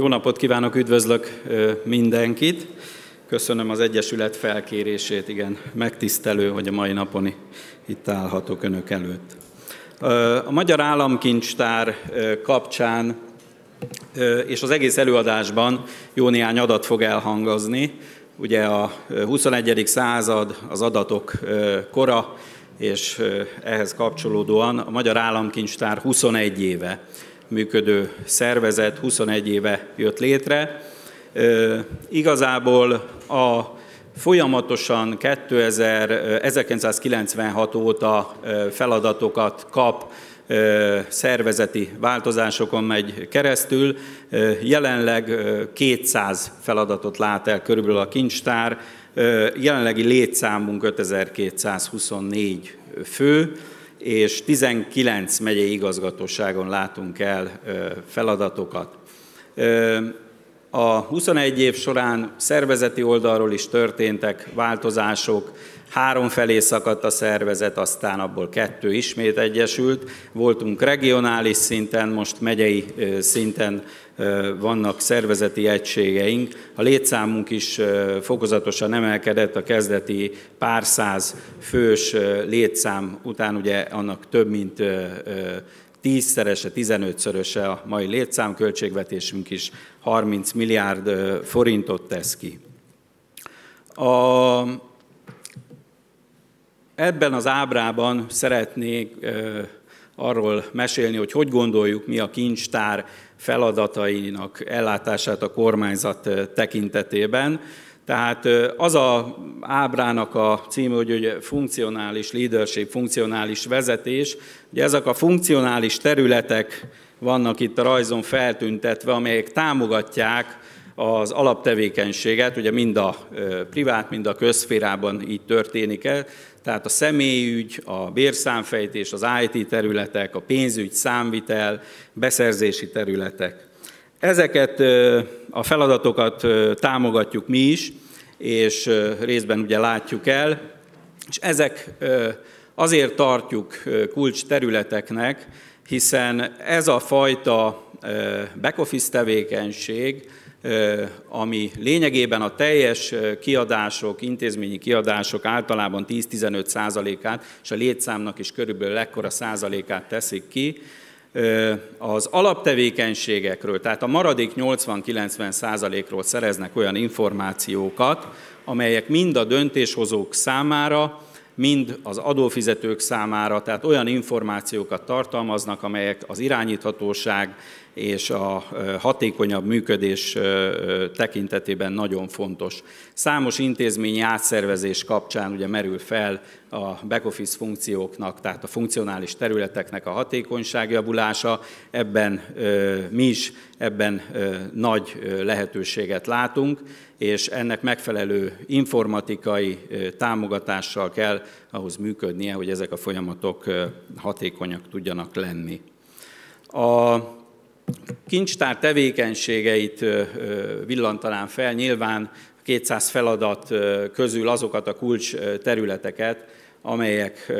Jó napot kívánok, üdvözlök mindenkit. Köszönöm az Egyesület felkérését, igen, megtisztelő, hogy a mai napon itt állhatok Önök előtt. A Magyar Államkincstár kapcsán és az egész előadásban jó néhány adat fog elhangozni. Ugye a 21. század, az adatok kora, és ehhez kapcsolódóan a Magyar Államkincstár 21 éve működő szervezet 21 éve jött létre. Igazából a folyamatosan 2000, 1996 óta feladatokat kap, szervezeti változásokon megy keresztül. Jelenleg 200 feladatot lát el körülbelül a kincstár, jelenlegi létszámunk 5224 fő, és 19 megyei igazgatóságon látunk el feladatokat. A 21 év során szervezeti oldalról is történtek változások, három felé szakadt a szervezet, aztán abból kettő ismét egyesült. Voltunk regionális szinten, most megyei szinten vannak szervezeti egységeink. A létszámunk is fokozatosan emelkedett a kezdeti pár száz fős létszám után, ugye annak több mint tízszerese, tizenötszöröse a mai létszám, költségvetésünk is 30 milliárd forintot tesz ki. A Ebben az ábrában szeretnék arról mesélni, hogy hogy gondoljuk mi a kincstár feladatainak ellátását a kormányzat tekintetében. Tehát az a ábrának a címe, hogy ugye funkcionális leadership, funkcionális vezetés, ugye ezek a funkcionális területek vannak itt a rajzon feltüntetve, amelyek támogatják az alaptevékenységet, ugye mind a privát, mind a közférában így történik el tehát a személyügy, a bérszámfejtés, az IT területek, a pénzügy, számvitel, beszerzési területek. Ezeket a feladatokat támogatjuk mi is, és részben ugye látjuk el, és ezek azért tartjuk kulcs területeknek, hiszen ez a fajta back-office tevékenység, ami lényegében a teljes kiadások, intézményi kiadások általában 10-15 százalékát, és a létszámnak is körülbelül ekkora százalékát teszik ki, az alaptevékenységekről, tehát a maradék 80-90 százalékról szereznek olyan információkat, amelyek mind a döntéshozók számára, mind az adófizetők számára, tehát olyan információkat tartalmaznak, amelyek az irányíthatóság és a hatékonyabb működés tekintetében nagyon fontos. Számos intézményi átszervezés kapcsán ugye merül fel a back-office funkcióknak, tehát a funkcionális területeknek a hatékonyságjavulása. Ebben mi is ebben nagy lehetőséget látunk, és ennek megfelelő informatikai támogatással kell ahhoz működnie, hogy ezek a folyamatok hatékonyak tudjanak lenni. A kincstár tevékenységeit villantanám fel, nyilván 200 feladat közül azokat a kulcs területeket, amelyek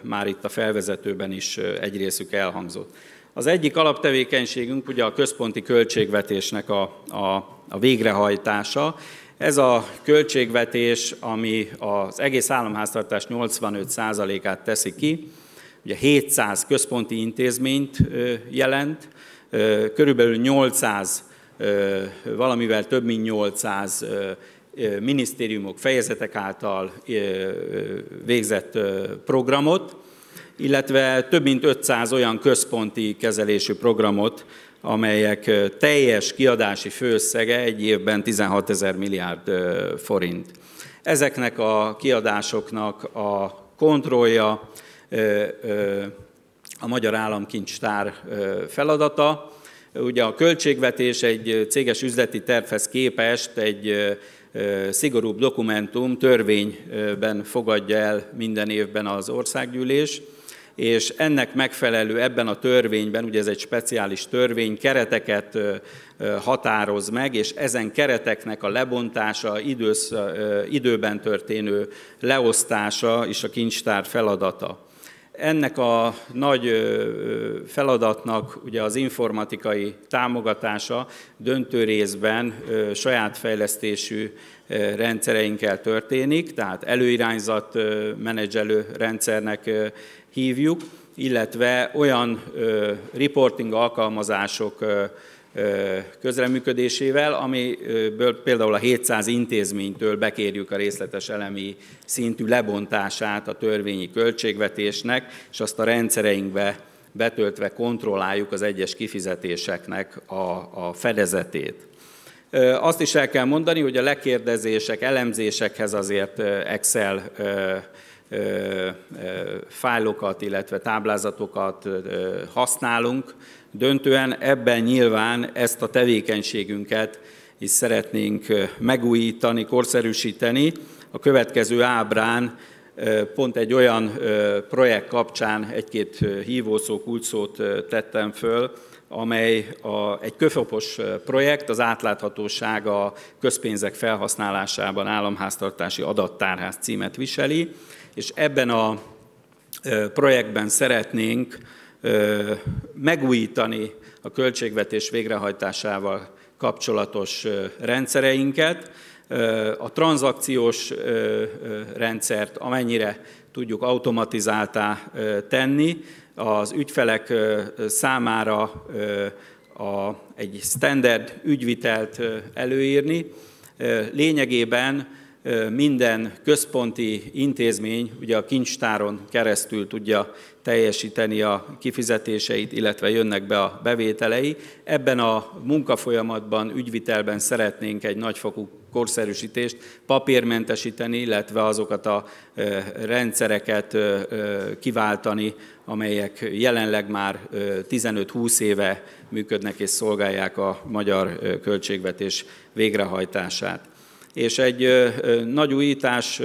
már itt a felvezetőben is egy részük elhangzott. Az egyik alaptevékenységünk ugye a központi költségvetésnek a, a, a végrehajtása. Ez a költségvetés, ami az egész államháztartás 85%-át teszi ki, ugye 700 központi intézményt jelent, körülbelül 800, valamivel több mint 800 minisztériumok, fejezetek által végzett programot, illetve több mint 500 olyan központi kezelésű programot, amelyek teljes kiadási főszege egy évben 16 ezer milliárd forint. Ezeknek a kiadásoknak a kontrollja a Magyar Államkincstár feladata. Ugye a költségvetés egy céges üzleti tervhez képest egy szigorúbb dokumentum törvényben fogadja el minden évben az országgyűlés, és ennek megfelelő ebben a törvényben, ugye ez egy speciális törvény, kereteket határoz meg, és ezen kereteknek a lebontása, idősz, időben történő leosztása is a kincstár feladata. Ennek a nagy feladatnak ugye az informatikai támogatása döntő részben saját fejlesztésű rendszereinkkel történik, tehát előirányzat menedzselő rendszernek hívjuk, illetve olyan reporting alkalmazások közreműködésével, amiből például a 700 intézménytől bekérjük a részletes elemi szintű lebontását a törvényi költségvetésnek, és azt a rendszereinkbe betöltve kontrolláljuk az egyes kifizetéseknek a, a fedezetét. Azt is el kell mondani, hogy a lekérdezések, elemzésekhez azért Excel fájlokat, illetve táblázatokat használunk. Döntően ebben nyilván ezt a tevékenységünket is szeretnénk megújítani, korszerűsíteni. A következő ábrán pont egy olyan projekt kapcsán egy-két hívószó, kulcsót tettem föl, amely a, egy köfopos projekt, az átláthatóság a közpénzek felhasználásában államháztartási adattárház címet viseli és ebben a projektben szeretnénk megújítani a költségvetés végrehajtásával kapcsolatos rendszereinket, a tranzakciós rendszert amennyire tudjuk automatizáltá tenni, az ügyfelek számára egy standard ügyvitelt előírni. Lényegében minden központi intézmény ugye a kincstáron keresztül tudja teljesíteni a kifizetéseit, illetve jönnek be a bevételei. Ebben a munkafolyamatban, ügyvitelben szeretnénk egy nagyfokú korszerűsítést, papírmentesíteni, illetve azokat a rendszereket kiváltani, amelyek jelenleg már 15-20 éve működnek és szolgálják a magyar költségvetés végrehajtását és egy nagy újítás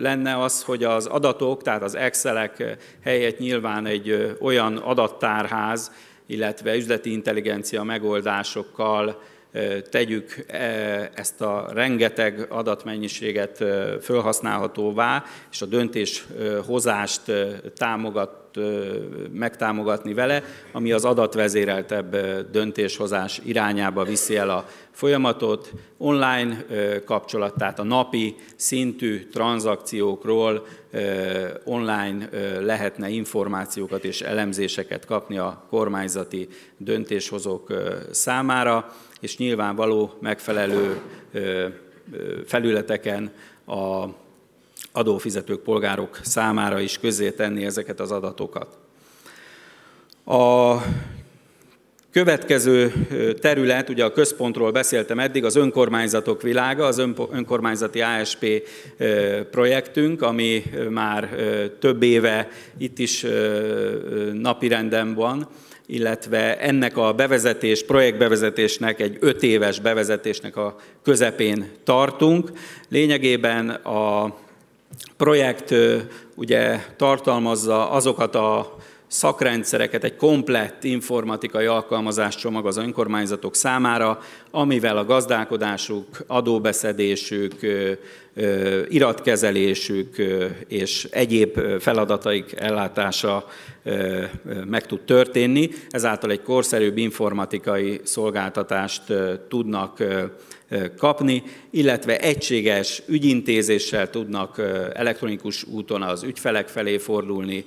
lenne az, hogy az adatok, tehát az Excelek helyett nyilván egy olyan adattárház, illetve üzleti intelligencia megoldásokkal tegyük e, ezt a rengeteg adatmennyiséget felhasználhatóvá, és a döntéshozást támogat, megtámogatni vele, ami az adatvezéreltebb döntéshozás irányába viszi el a folyamatot. Online kapcsolat, tehát a napi szintű tranzakciókról online lehetne információkat és elemzéseket kapni a kormányzati döntéshozók számára, és nyilvánvaló megfelelő felületeken a adófizetők, polgárok számára is tenni ezeket az adatokat. A Következő terület, ugye a központról beszéltem eddig, az önkormányzatok világa, az önkormányzati ASP projektünk, ami már több éve itt is napirenden van, illetve ennek a bevezetés, projektbevezetésnek, egy öt éves bevezetésnek a közepén tartunk. Lényegében a projekt ugye tartalmazza azokat a szakrendszereket, egy komplett informatikai alkalmazás csomag az önkormányzatok számára, amivel a gazdálkodásuk, adóbeszedésük, iratkezelésük és egyéb feladataik ellátása meg tud történni. Ezáltal egy korszerűbb informatikai szolgáltatást tudnak kapni, illetve egységes ügyintézéssel tudnak elektronikus úton az ügyfelek felé fordulni,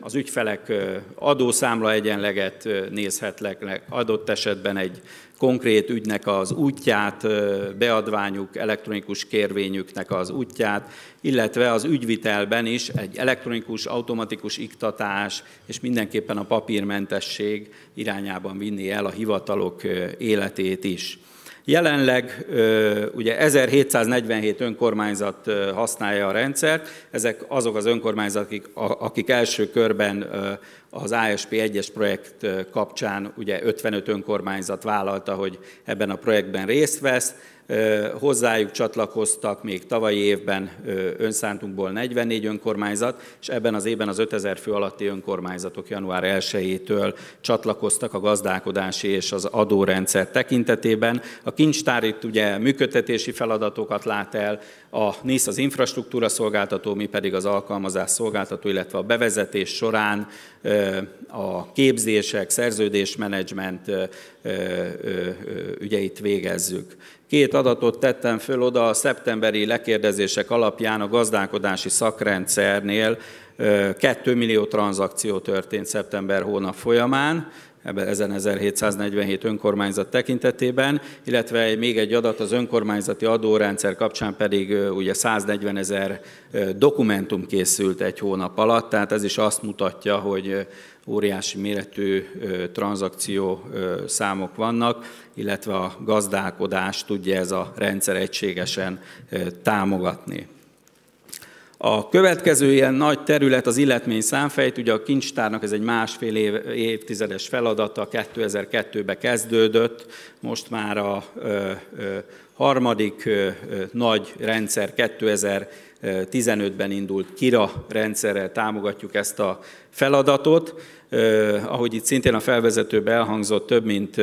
az ügyfelek adószámla egyenleget nézhetnek, adott esetben egy konkrét ügynek az útját, beadványuk, elektronikus kérvényüknek az útját, illetve az ügyvitelben is egy elektronikus, automatikus iktatás és mindenképpen a papírmentesség irányában vinni el a hivatalok életét is. Jelenleg ugye 1747 önkormányzat használja a rendszert, ezek azok az önkormányzatok, akik első körben az ASP 1-es projekt kapcsán ugye 55 önkormányzat vállalta, hogy ebben a projektben részt vesz, Hozzájuk csatlakoztak még tavalyi évben önszántunkból 44 önkormányzat, és ebben az évben az 5000 fő alatti önkormányzatok január 1-től csatlakoztak a gazdálkodási és az adórendszer tekintetében. A kincstár itt ugye működtetési feladatokat lát el, a NISZ az infrastruktúra szolgáltató, mi pedig az alkalmazás szolgáltató, illetve a bevezetés során a képzések, szerződésmenedzsment ügyeit végezzük. Két adatot tettem föl oda a szeptemberi lekérdezések alapján a gazdálkodási szakrendszernél 2 millió tranzakció történt szeptember hónap folyamán, ebben 1747 önkormányzat tekintetében, illetve még egy adat az önkormányzati adórendszer kapcsán pedig ugye 140 ezer dokumentum készült egy hónap alatt, tehát ez is azt mutatja, hogy óriási méretű tranzakció számok vannak, illetve a gazdálkodást tudja ez a rendszer egységesen támogatni. A következő ilyen nagy terület az illetmény számfejt, ugye a kincstárnak ez egy másfél év, évtizedes feladata, 2002-ben kezdődött, most már a ö, ö, harmadik ö, nagy rendszer 2015-ben indult KIRA rendszerrel támogatjuk ezt a feladatot. Ahogy itt szintén a felvezetőben elhangzott, több mint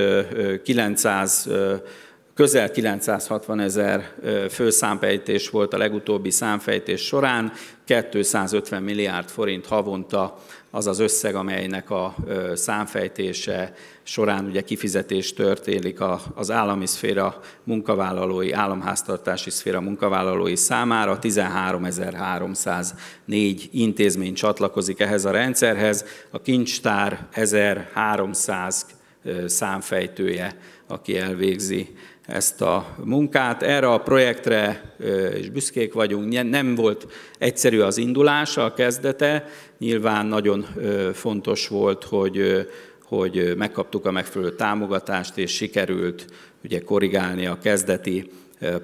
900 közel 960 ezer fő számfejtés volt a legutóbbi számfejtés során, 250 milliárd forint havonta az az összeg, amelynek a számfejtése során ugye kifizetés történik az állami szféra munkavállalói, államháztartási szféra munkavállalói számára. 13304 intézmény csatlakozik ehhez a rendszerhez, a kincstár 1300 számfejtője, aki elvégzi ezt a munkát. Erre a projektre, és büszkék vagyunk, nem volt egyszerű az indulása, a kezdete. Nyilván nagyon fontos volt, hogy, hogy megkaptuk a megfelelő támogatást, és sikerült ugye korrigálni a kezdeti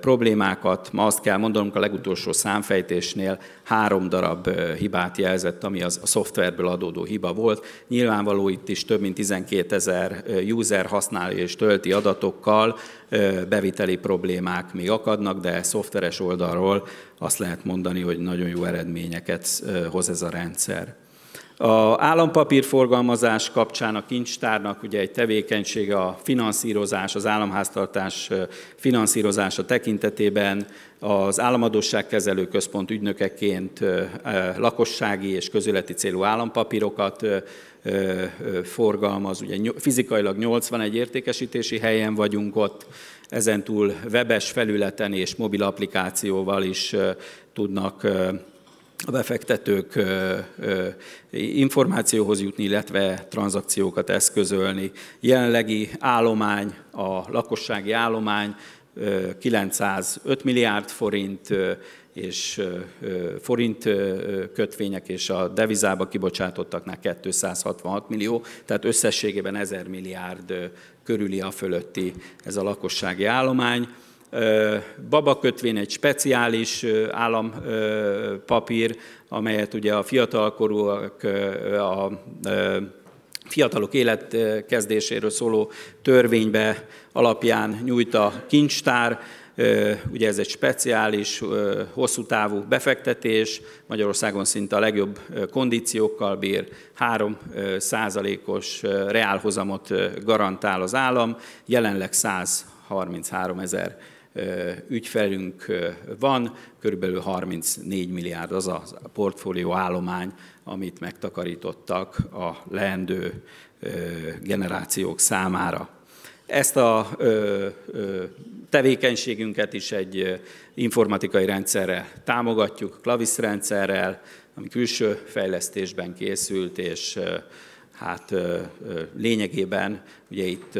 problémákat. Ma azt kell mondanunk, a legutolsó számfejtésnél három darab hibát jelzett, ami az a szoftverből adódó hiba volt. Nyilvánvaló itt is több mint 12 ezer user használja és tölti adatokkal, beviteli problémák még akadnak, de szoftveres oldalról azt lehet mondani, hogy nagyon jó eredményeket hoz ez a rendszer. A állampapírforgalmazás kapcsán a kincstárnak ugye egy tevékenysége a finanszírozás, az államháztartás finanszírozása tekintetében az államadóságkezelő központ ügynökeként lakossági és közületi célú állampapírokat forgalmaz. Ugye fizikailag 81 értékesítési helyen vagyunk ott, ezentúl webes felületen és mobil applikációval is tudnak a befektetők információhoz jutni, illetve tranzakciókat eszközölni. Jelenlegi állomány, a lakossági állomány 905 milliárd forint, és forint kötvények és a devizába kibocsátottaknál 266 millió, tehát összességében 1000 milliárd körüli a fölötti ez a lakossági állomány babakötvény, egy speciális állampapír, amelyet ugye a fiatalkorúak, a fiatalok életkezdéséről szóló törvénybe alapján nyújt a kincstár, ugye ez egy speciális, hosszú távú befektetés, Magyarországon szinte a legjobb kondíciókkal bír, 3 százalékos reálhozamot garantál az állam, jelenleg 133 ezer ügyfelünk van, körülbelül 34 milliárd az a portfólió állomány, amit megtakarítottak a leendő generációk számára. Ezt a tevékenységünket is egy informatikai rendszerrel támogatjuk, Klavisz rendszerrel, ami külső fejlesztésben készült, és hát lényegében ugye itt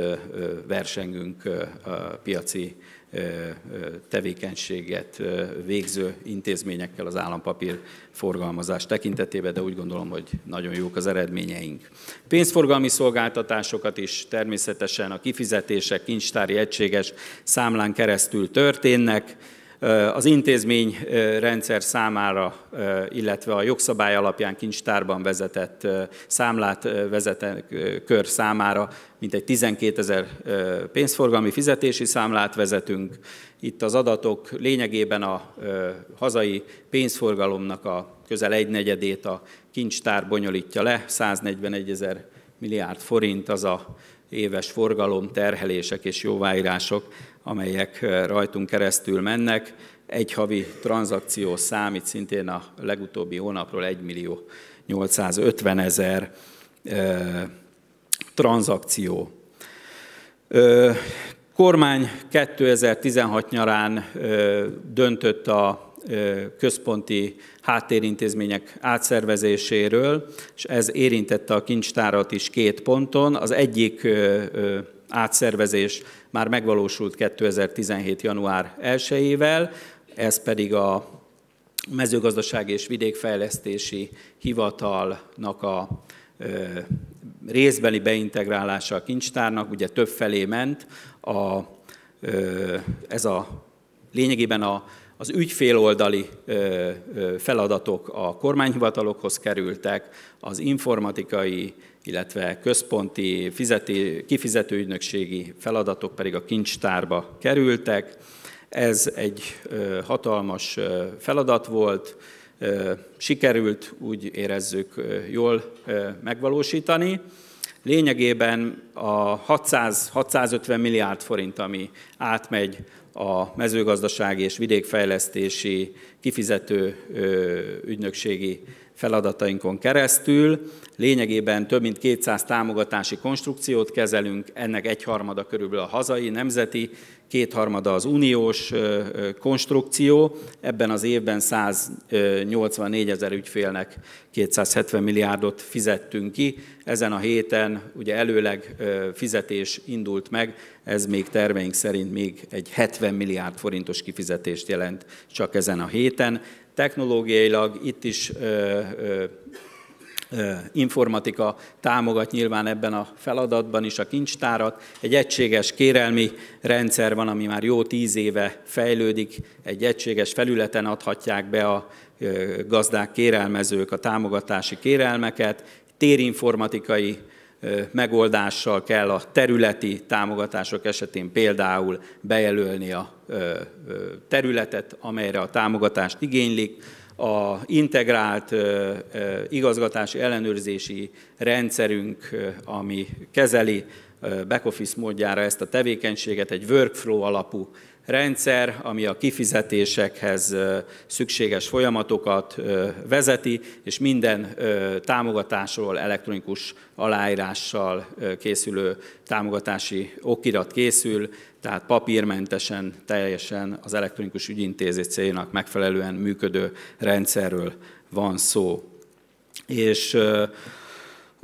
versengünk piaci tevékenységet végző intézményekkel az állampapír forgalmazás tekintetében, de úgy gondolom, hogy nagyon jók az eredményeink. Pénzforgalmi szolgáltatásokat is természetesen a kifizetések kincstári egységes számlán keresztül történnek, az intézményrendszer számára, illetve a jogszabály alapján kincstárban vezetett számlát vezetett kör számára mintegy 12 ezer pénzforgalmi fizetési számlát vezetünk. Itt az adatok lényegében a hazai pénzforgalomnak a közel egynegyedét a kincstár bonyolítja le, 141 ezer milliárd forint az a éves forgalom, terhelések és jóváírások, amelyek rajtunk keresztül mennek. Egy havi tranzakció számít szintén a legutóbbi hónapról 1 millió 850 ezer tranzakció. Kormány 2016 nyarán döntött a központi háttérintézmények átszervezéséről, és ez érintette a kincstárat is két ponton. Az egyik átszervezés már megvalósult 2017. január 1-ével, ez pedig a mezőgazdasági és vidékfejlesztési hivatalnak a részbeli beintegrálása a kincstárnak, ugye több felé ment, a, ez a lényegében a az ügyféloldali feladatok a kormányhivatalokhoz kerültek, az informatikai, illetve központi fizeti, kifizető ügynökségi feladatok pedig a kincstárba kerültek. Ez egy hatalmas feladat volt, sikerült, úgy érezzük, jól megvalósítani. Lényegében a 600-650 milliárd forint, ami átmegy a mezőgazdasági és vidékfejlesztési kifizető ügynökségi feladatainkon keresztül. Lényegében több mint 200 támogatási konstrukciót kezelünk, ennek egyharmada körülbelül a hazai, nemzeti, kétharmada az uniós konstrukció. Ebben az évben 184 ezer ügyfélnek 270 milliárdot fizettünk ki. Ezen a héten ugye előleg fizetés indult meg, ez még terveink szerint még egy 70 milliárd forintos kifizetést jelent csak ezen a héten. Technológiailag itt is ö, ö, informatika támogat nyilván ebben a feladatban is a kincstárat. Egy egységes kérelmi rendszer van, ami már jó tíz éve fejlődik. Egy egységes felületen adhatják be a gazdák kérelmezők a támogatási kérelmeket. Térinformatikai megoldással kell a területi támogatások esetén például bejelölni a területet, amelyre a támogatást igénylik, a integrált igazgatási ellenőrzési rendszerünk, ami kezeli back-office módjára ezt a tevékenységet, egy workflow alapú rendszer, ami a kifizetésekhez szükséges folyamatokat vezeti, és minden támogatásról elektronikus aláírással készülő támogatási okirat készül, tehát papírmentesen, teljesen az elektronikus ügyintézés céljának megfelelően működő rendszerről van szó. És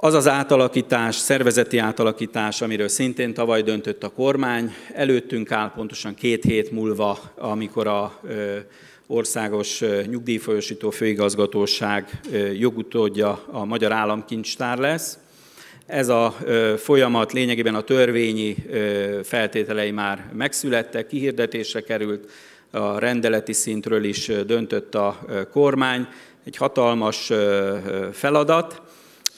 az az átalakítás, szervezeti átalakítás, amiről szintén tavaly döntött a kormány, előttünk áll pontosan két hét múlva, amikor a országos nyugdíjfolyosító főigazgatóság jogutódja a Magyar Államkincstár lesz. Ez a folyamat lényegében a törvényi feltételei már megszülettek, kihirdetésre került, a rendeleti szintről is döntött a kormány. Egy hatalmas feladat.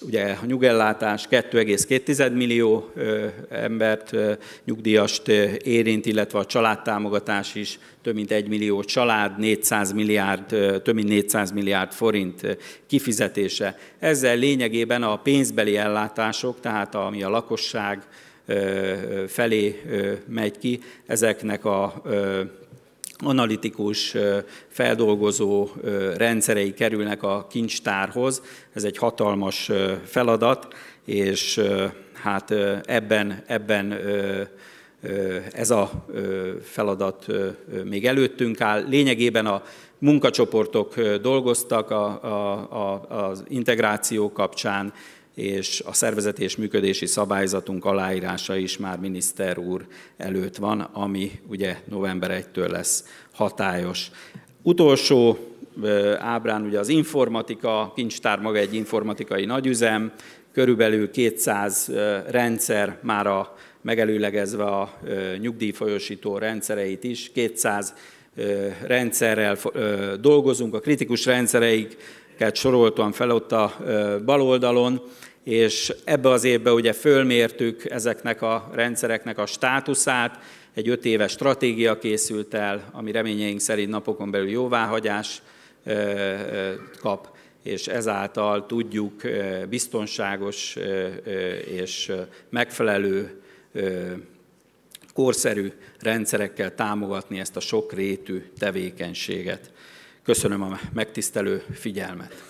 Ugye a nyugellátás 2,2 millió embert, nyugdíjast érint, illetve a családtámogatás is több mint 1 millió család, 400 milliárd, több mint 400 milliárd forint kifizetése. Ezzel lényegében a pénzbeli ellátások, tehát ami a lakosság felé megy ki, ezeknek a analitikus, feldolgozó rendszerei kerülnek a kincstárhoz. Ez egy hatalmas feladat, és hát ebben, ebben ez a feladat még előttünk áll. Lényegében a munkacsoportok dolgoztak a, az integráció kapcsán, és a szervezet és működési szabályzatunk aláírása is már miniszter úr előtt van, ami ugye november 1-től lesz hatályos. Utolsó ábrán ugye az informatika, kincstár maga egy informatikai nagyüzem, körülbelül 200 rendszer már a megelőlegezve a nyugdíjfolyosító rendszereit is, 200 rendszerrel dolgozunk, a kritikus rendszereik soroltam fel ott a bal oldalon, és ebbe az évbe ugye fölmértük ezeknek a rendszereknek a státuszát, egy öt éves stratégia készült el, ami reményeink szerint napokon belül jóváhagyás kap, és ezáltal tudjuk biztonságos és megfelelő korszerű rendszerekkel támogatni ezt a sokrétű tevékenységet. Köszönöm a megtisztelő figyelmet.